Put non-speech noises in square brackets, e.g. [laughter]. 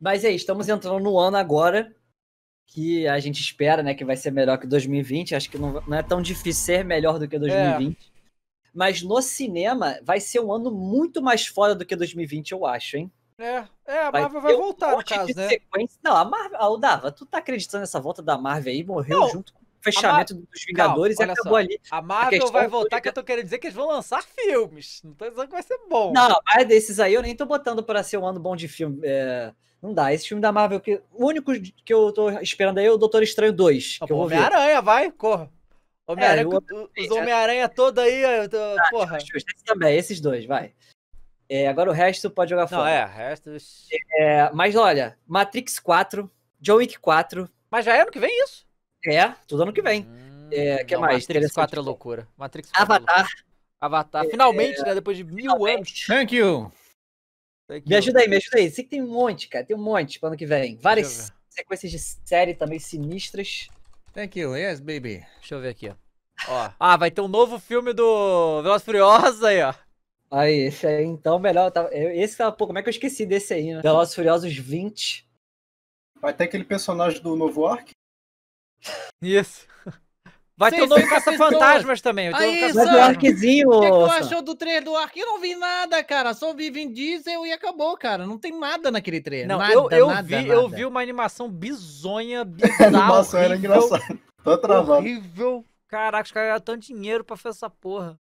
Mas é, estamos entrando no ano agora que a gente espera, né, que vai ser melhor que 2020. Acho que não, não é tão difícil ser melhor do que 2020. É. Mas no cinema vai ser um ano muito mais foda do que 2020, eu acho, hein? É, é a Marvel vai, vai voltar, um no caso, né? Sequência. Não, a Marvel. Ah, Dava, tu tá acreditando nessa volta da Marvel aí? Morreu não, junto com fechamento dos Vingadores Calma, e acabou só. ali. A Marvel a vai voltar, que eu tô querendo dizer que eles vão lançar filmes. Não tô dizendo que vai ser bom. Não, mas desses aí eu nem tô botando para ser um ano bom de filme. É... Não dá. Esse filme da Marvel, que... o único que eu tô esperando aí é o Doutor Estranho 2. ver. Homem-Aranha, vai, corra. Homem-Aranha, é, os é. Homem-Aranha é... todo aí, eu tô... ah, porra. Justo, esse também, esses dois, vai. É, agora o resto pode jogar fora. Não, é, Resto. É, mas olha, Matrix 4, John Wick 4. Mas já é ano que vem isso? É, tudo ano que vem. Hum, é, que não, mais? Matrix 4 é então. loucura. Matrix 4 é Avatar. É loucura. Avatar. Finalmente, é, né? Depois de mil anos. Thank you. Thank you. Me ajuda aí, me ajuda aí. Sei que tem um monte, cara. Tem um monte pro ano que vem. Várias sequências de série também sinistras. Thank you. Yes, baby. Deixa eu ver aqui, ó. [laughs] ó. Ah, vai ter um novo filme do Velozes Furiosos aí, ó. Aí, esse aí, então, melhor. Tá... Esse tava, pô, como é que eu esqueci desse aí, né? Velozes Furiosos 20. Vai ter aquele personagem do Novo Ark? Isso. Vai ter o novo Caça-Fantasmas também. Aí, caça o arquezinho, o que, é que tu achou do trailer do Ark? Eu não vi nada, cara. Só vi Vin Diesel e acabou, cara. Não tem nada naquele trailer. Não, nada, eu, eu nada, vi, nada. eu vi uma animação bizonha, [laughs] bizarra. A animação horrível, era engraçada. Tá travado. Horrível. Caraca, os caras tanto dinheiro pra fazer essa porra.